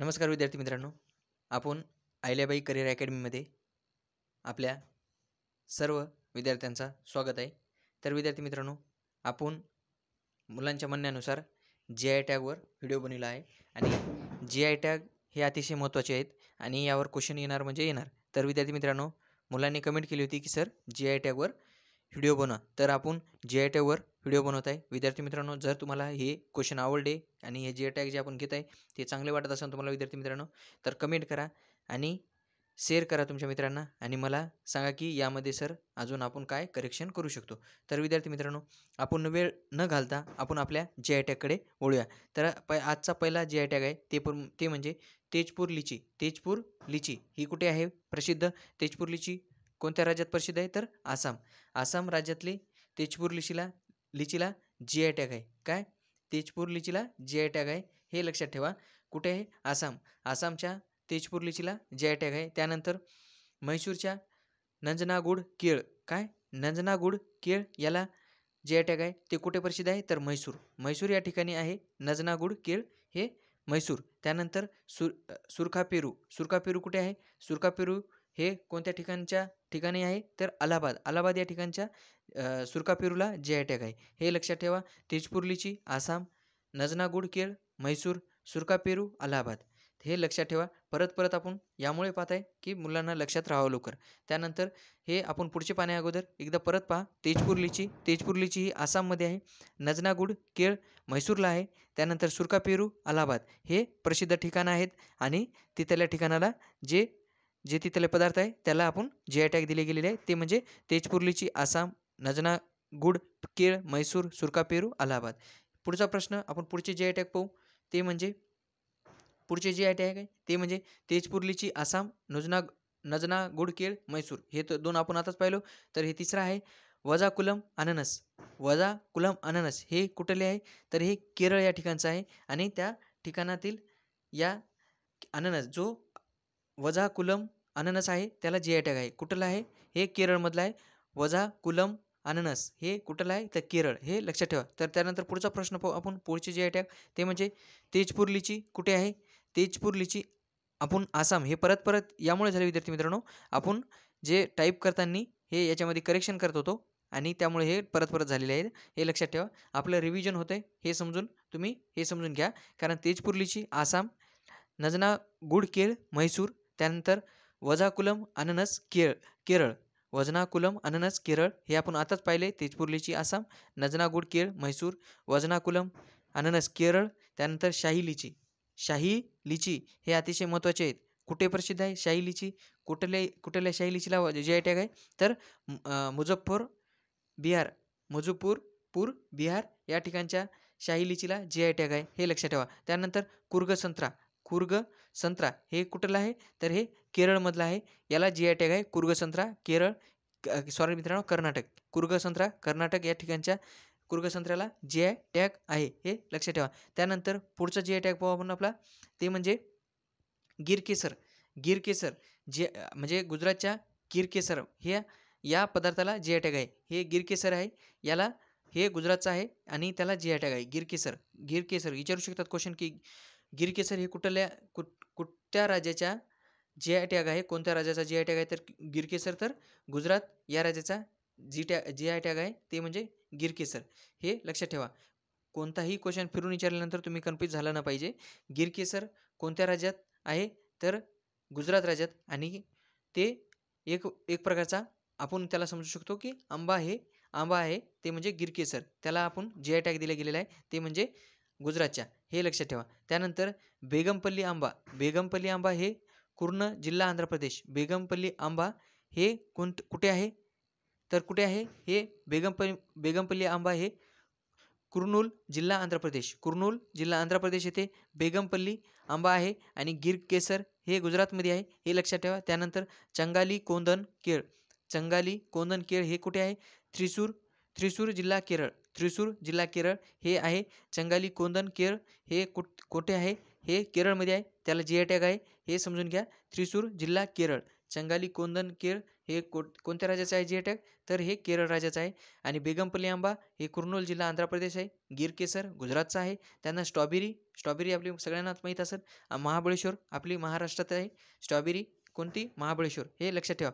नमस्कार विद्यार्थी मित्रांनो आपण आहिल्याबाई करिअर अकॅडमीमध्ये आपल्या सर्व विद्यार्थ्यांचा स्वागत आहे तर विद्यार्थी मित्रांनो आपण मुलांच्या म्हणण्यानुसार जी आय टॅगवर व्हिडिओ बनवला आहे आणि जी आय टॅग हे अतिशय महत्त्वाचे आहेत आणि यावर क्वेश्चन येणार म्हणजे येणार तर विद्यार्थी मित्रांनो मुलांनी कमेंट केली होती की सर जी आय टॅगवर व्हिडिओ बनवा तर आपण जी आय टॅगवर व्हिडिओ बनवत आहे विद्यार्थी मित्रांनो जर तुम्हाला हे क्वेश्चन आवडले आणि हे जे टॅग जे आपण घेत आहे ते चांगले वाटत असेल तुम्हाला विद्यार्थी मित्रांनो तर कमेंट करा आणि शेअर करा तुमच्या मित्रांना आणि मला सांगा की यामध्ये सर अजून आपण काय करेक्शन करू शकतो तर विद्यार्थी मित्रांनो आपण वेळ न घालता आपण आपल्या जे आय टॅगकडे वळूया तर प आजचा पहिला जे आय टॅग आहे ते पण ते म्हणजे तेजपूर लिची तेजपूर लिची ही कुठे आहे प्रसिद्ध तेजपूर लिची कोणत्या राज्यात प्रसिद्ध आहे तर आसाम आसाम राज्यातले तेजपूर लिचीला लिचीला जी आय टॅग आहे काय तेजपूर लिचीला जी आय टॅग आहे हे लक्षात ठेवा कुठे आहे आसाम आसामच्या तेजपूर लिचीला जी आय टॅग आहे त्यानंतर म्हैसूरच्या नंजनागुड केळ काय नंजनागुड केळ याला जे टॅग आहे ते कुठे प्रसिद्ध आहे तर म्हैसूर म्हैसूर या ठिकाणी आहे नजनागुड केळ हे म्हैसूर त्यानंतर सुर सुरखापेरू सुरखापेरू कुठे आहे सुरखापेरू हे कोणत्या ठिकाणच्या ठिकाणी आहे तर अलाहाबाद अलाहाबाद या ठिकाणच्या सुरकापेरूला जे अटॅक आहे हे लक्षात ठेवा तेजपुर्लीची आसाम नजनागुड केळ म्हैसूर सुरकापेरू अलाहाबाद हे लक्षात ठेवा परत परत आपण यामुळे पाहत आहे की मुलांना लक्षात राहावं लवकर त्यानंतर हे आपण पुढचे पाण्या अगोदर एकदा परत पहा तेजपुर्लीची तेजपुर्लीची ही आसाममध्ये आहे नजनागुड केळ म्हैसूरला आहे त्यानंतर सुरकापेरू अलाहाबाद हे प्रसिद्ध ठिकाणं आहेत आणि तिथल्या ठिकाणाला जे जे तिथले पदार्थ आहे त्याला आपण जे आय टॅग दिले गेलेले आहे ते म्हणजे तेजपुर्लीची आसाम नजना गुड केळ म्हैसूर सुरकापेरू अलाहाबाद पुढचा प्रश्न आपण पुढचे जे आय टॅग पाहू ते म्हणजे पुढचे जे आय टॅग आहे ते म्हणजे तेजपुर्लीची आसाम नजना नजना गुड केळ मैसूर हे तर दोन आपण आताच पाहिलो तर हे तिसरं आहे वजाकुलम अननस वजा कुलम अननस हे कुठले आहे तर हे केरळ या ठिकाणचं आहे आणि त्या ठिकाणातील या अननस जो वजाकुलम अननस आहे त्याला जे आय टॅग आहे कुठलं आहे हे केरळमधलं आहे वजा कुलम अननस हे कुठलं आहे तर केरळ हे लक्षात ठेवा तर त्यानंतर पुढचा प्रश्न पाहू आपण पुढची जे आय टॅग ते म्हणजे तेजपूर लिची कुठे आहे तेजपूर लिची आपण आसाम हे परत परत यामुळे झाले विद्यार्थी मित्रांनो आपण जे टाईप करताना हे याच्यामध्ये करेक्शन करत होतो आणि त्यामुळे हे परत परत झालेले आहेत हे लक्षात ठेवा आपलं रिव्हिजन होतं हे समजून तुम्ही हे समजून घ्या कारण तेजपुरलीची आसाम नजना गुडकेळ म्हैसूर त्यानंतर वजाकुलम अननस केळ केरळ वजनाकुलम अननस केरळ हे आपण आताच पाहिले तेजपूरलीची आसाम नजनागुड केळ म्हैसूर वजनाकुलम अननस केरळ त्यानंतर शाही लिची शाही लिची हे अतिशय महत्त्वाचे आहेत कुठे प्रसिद्ध आहे शाही लिची कुठल्या कुठल्या शाही लिचीला जे आय टॅग आहे तर मुझफ्फर बिहार मुझफ्फरपूर पूर बिहार या ठिकाणच्या शाही लिचीला जी आय टॅग आहे हे लक्षात ठेवा त्यानंतर कुर्ग संत्रा कुर्ग संत्रा हे कुठलं आहे तर हे केरळमधला आहे याला जी आय टॅग आहे कुर्गसंत्रा केरळ सॉरी मित्रांनो कर्नाटक कुर्गसंत्रा कर्नाटक या ठिकाणच्या कुर्गसंत्र्याला जी आय टॅग आहे हे लक्षात ठेवा त्यानंतर पुढचा जी आय टॅग पाहू आपण आपला ते म्हणजे गिरकेसर गिरकेसर जे म्हणजे गुजरातच्या गिरकेसर हे या पदार्थाला जी आय टॅग आहे हे गिरकेसर आहे याला हे गुजरातचं आहे आणि त्याला जी आय टॅग आहे गिरकेसर गिरकेसर विचारू शकतात क्वेश्चन की गिरकेसर हे कुठल्या कुठ कुठल्या राज्याच्या जी आय टॅग आहे कोणत्या राज्याचा जी आय टॅग आहे तर गिरकेसर तर गुजरात या राज्याचा जी टॅ जी आय टॅग आहे ते म्हणजे गिरकेसर हे लक्षात ठेवा कोणताही क्वेश्चन फिरून विचारल्यानंतर तुम्ही कन्फ्यूज झाला ना पाहिजे गिरकेसर कोणत्या राज्यात आहे तर गुजरात राज्यात आणि ते एक एक प्रकारचा आपण त्याला समजू शकतो की आंबा हे आंबा आहे ते म्हणजे गिरकेसर त्याला आपण जी आय टॅग दिला गेलेला आहे ते म्हणजे गुजरातच्या हे लक्षात ठेवा त्यानंतर बेगमपल्ली आंबा बेगमपल्ली आंबा हे कुर्ण जिल्हा आंध्र प्रदेश बेगमपल्ली आंबा हे कोणत कुठे आहे तर कुठे आहे हे बेगमप बेगमपल्ली आंबा हे कुर्नूल जिल्हा आंध्र प्रदेश कुर्नूल जिल्हा आंध्र प्रदेश येथे बेगमपल्ली आंबा आहे आणि गिर केसर हे गुजरातमध्ये आहे हे लक्षात ठेवा त्यानंतर चंगाली कोंदन केळ चंगाली कोंदन केळ हे कुठे आहे थ्रिसूर थ्रिसूर जिल्हा केरळ थ्रिसूर जिल्हा केरळ हे आहे चंगाली कोंदन केळ हे कुठे आहे हे केरळमध्ये आहे त्याला जी टॅग आहे हे समजून घ्या त्रिसूर जिल्हा केरळ चंगाली कोंदन केळ हे कोणत्या राज्याचं आहे जी अटॅक तर हे केरळ राज्याचं आहे आणि बेगमपल्ली आंबा हे कुर्नूल जिल्हा आंध्र प्रदेश आहे गिरकेसर गुजरातचा आहे त्यांना स्ट्रॉबेरी स्ट्रॉबेरी आपली सगळ्यांनाच माहीत असेल महाबळेश्वर आपली महाराष्ट्रात आहे स्ट्रॉबेरी कोणती महाबळेश्वर हे लक्षात ठेवा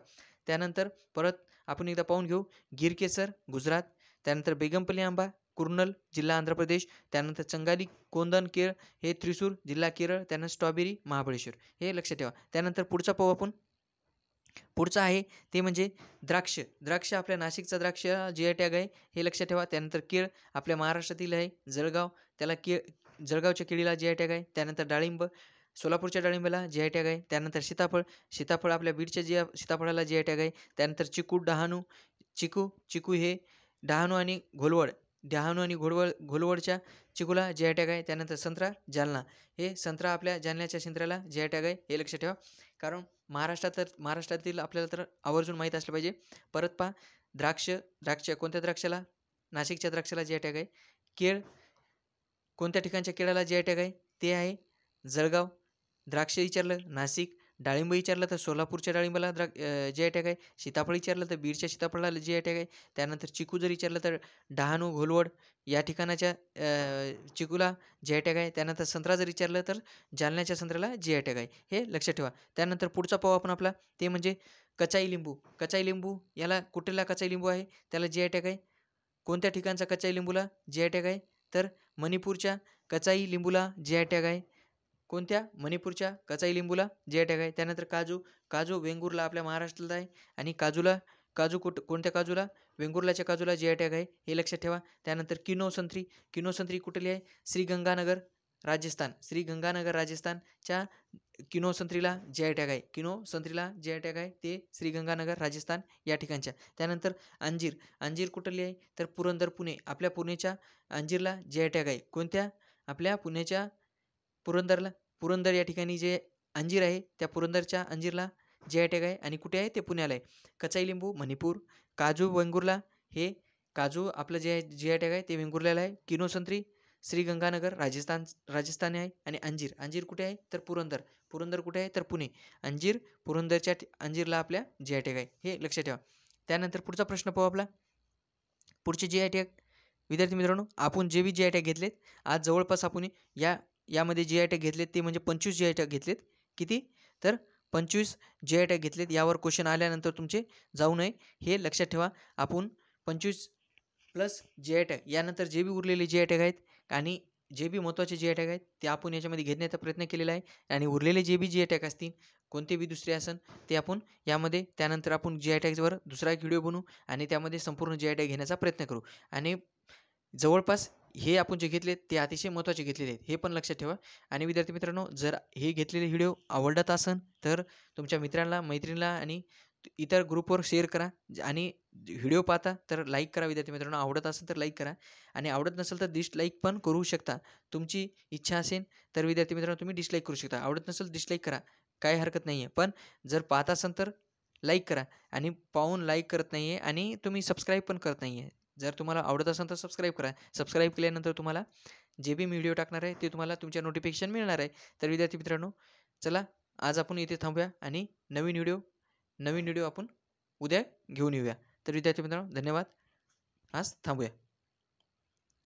त्यानंतर परत आपण एकदा पाहून घेऊ गिरकेसर गुजरात त्यानंतर बेगमपल्ली आंबा कुर्नल जिल्हा आंध्र प्रदेश त्यानंतर चंगाली कोंदन केळ हे त्रिसूर जिल्हा केरळ त्यानंतर स्ट्रॉबेरी महाबळेश्वर हे लक्षात ठेवा त्यानंतर पुढचा पाहू आपण पुढचं आहे ते म्हणजे द्राक्ष द्राक्ष आपल्या नाशिकचा द्राक्ष जी टॅग आहे हे लक्षात ठेवा त्यानंतर केळ आपल्या महाराष्ट्रातील आहे जळगाव त्याला केळ जळगावच्या केळीला जी टॅग आहे त्यानंतर डाळिंब सोलापूरच्या डाळिंबाला जी टॅग आहे त्यानंतर सीताफळ सीताफळ आपल्या बीडच्या जी सीताफळाला जी टॅग आहे त्यानंतर चिकू डहाणू चिकू चिकू हे डहाणू आणि घोलवड डहाणू आणि घोडवळ घोलवडच्या चिकुला जे टॅग आहे त्यानंतर संत्रा जालना हे संत्रा आपल्या जालन्याच्या संत्र्याला जे टॅग आहे हे लक्षात ठेवा कारण महाराष्ट्रात तर महाराष्ट्रातील आपल्याला तर आवर्जून माहीत असलं पाहिजे परत पहा द्राक्ष द्राक्ष कोणत्या द्राक्षाला नाशिकच्या द्राक्षाला जे टॅग आहे केळ कोणत्या ठिकाणच्या केळाला जे टॅग आहे ते आहे जळगाव द्राक्ष विचारलं नाशिक डाळिंब विचारलं तर सोलापूरच्या डाळिंबाला द्रा जे अटॅक आहे सीताफळ विचारलं तर बीडच्या सीताफळाला जे अटॅक आहे त्यानंतर चिकू जर विचारलं तर डहाणू घोलवड या ठिकाणाच्या चिकूला जे अटॅक आहे त्यानंतर संत्रा जर विचारलं तर जालन्याच्या संत्र्याला जे अटॅक आहे हे लक्षात ठेवा त्यानंतर पुढचा पाव आपण आपला ते म्हणजे कचाई लिंबू कचाई लिंबू याला कुठेला कचाई लिंबू आहे त्याला जे अटॅक आहे कोणत्या ठिकाणचा कचाई लिंबूला जे अटॅक आहे तर मणिपूरच्या कचाई लिंबूला जे अटॅक आहे कोणत्या मणिपूरच्या कचाई लिंबूला जे अटॅक आहे त्यानंतर काजू काजू वेंगुर्ला आपल्या महाराष्ट्रात आहे आणि काजूला काजू कुठ कोणत्या काजूला वेंगुर्लाच्या काजूला जे अटॅक आहे हे लक्षात ठेवा त्यानंतर किनो संत्री किनो संत्री कुठली आहे श्रीगंगानगर राजस्थान श्रीगंगानगर राजस्थानच्या किनो संत्रीला जे अटॅक आहे किनो संत्रीला जे अटॅक आहे ते श्रीगंगानगर राजस्थान या ठिकाणच्या त्यानंतर अंजीर अंजीर कुठली आहे तर पुरंदर पुणे आपल्या पुणेच्या अंजीरला जे अटॅक आहे कोणत्या आपल्या पुण्याच्या पुरंदरला पुरंदर या ठिकाणी जे अंजीर आहे त्या पुरंदरच्या अंजीरला जे अटॅक आहे आणि कुठे आहे ते पुण्याला आहे कचाई लिंबू मणिपूर काजू वेंगुर्ला हे काजू आपलं जे आहे जी अटॅक आहे ते वेंगुर्ल्याला आहे किनो संत्री श्रीगंगानगर राजस्थान राजस्थानी आहे आणि अंजीर अंजीर कुठे आहे तर पुरंदर पुरंदर कुठे आहे तर पुणे अंजीर पुरंदरच्या अंजीरला आपल्या जे अटॅक आहे हे लक्षात ठेवा त्यानंतर पुढचा प्रश्न पाहू आपला पुढचे जे अटॅक विद्यार्थी मित्रांनो आपण जे बी जे अटॅक घेतलेत आज जवळपास आपण या यामध्ये जी आय टॅग घेतलेत ते म्हणजे पंचवीस जी आय टॅग घेतलेत किती तर पंचवीस जी आय टॅग घेतलेत यावर क्वेश्चन आल्यानंतर तुमचे जाऊ नये हे लक्षात ठेवा आपण पंचवीस प्लस जे आय टॅग यानंतर जे बी उरलेले जे आय टॅग आहेत आणि जे बी महत्त्वाचे जे आय टॅग आहेत ते आपण याच्यामध्ये घेण्याचा प्रयत्न केलेला आहे आणि उरलेले जे बी जे आय टॅग असतील कोणते बी दुसरे असन ते आपण यामध्ये त्यानंतर आपण जे आय टॅगवर दुसरा एक व्हिडिओ बनवू आणि त्यामध्ये संपूर्ण जे आय टॅग घेण्याचा प्रयत्न करू आणि जवळपास हे आपण जे घेतले ते अतिशय महत्त्वाचे घेतलेले आहेत हे पण लक्षात ठेवा आणि विद्यार्थी मित्रांनो जर हे घेतलेले व्हिडिओ आवडत असेल तर तुमच्या मित्रांना मैत्रिणीला आणि इतर ग्रुपवर शेअर करा आणि व्हिडिओ पाहता तर लाईक करा विद्यार्थी मित्रांनो आवडत असेल तर लाईक करा आणि आवडत नसेल तर डिसलाईक पण करू शकता तुमची इच्छा असेल तर विद्यार्थी मित्रांनो तुम्ही डिसलाईक करू शकता आवडत नसेल डिसलाईक करा काही हरकत नाही आहे पण जर पाहत असाल तर लाईक करा आणि पाहून लाईक करत नाही आहे आणि तुम्ही सबस्क्राईब पण करत नाही आहे जर तुम्हाला आवडत असेल तर सबस्क्राईब करा सबस्क्राईब केल्यानंतर तुम्हाला जे बी मी व्हिडिओ टाकणार आहे ते तुम्हाला तुमच्या नोटिफिकेशन मिळणार आहे तर विद्यार्थी मित्रांनो चला आज आपण इथे थांबूया आणि नवीन व्हिडिओ नवीन व्हिडिओ आपण उद्या घेऊन येऊया तर विद्यार्थी मित्रांनो धन्यवाद आज थांबूया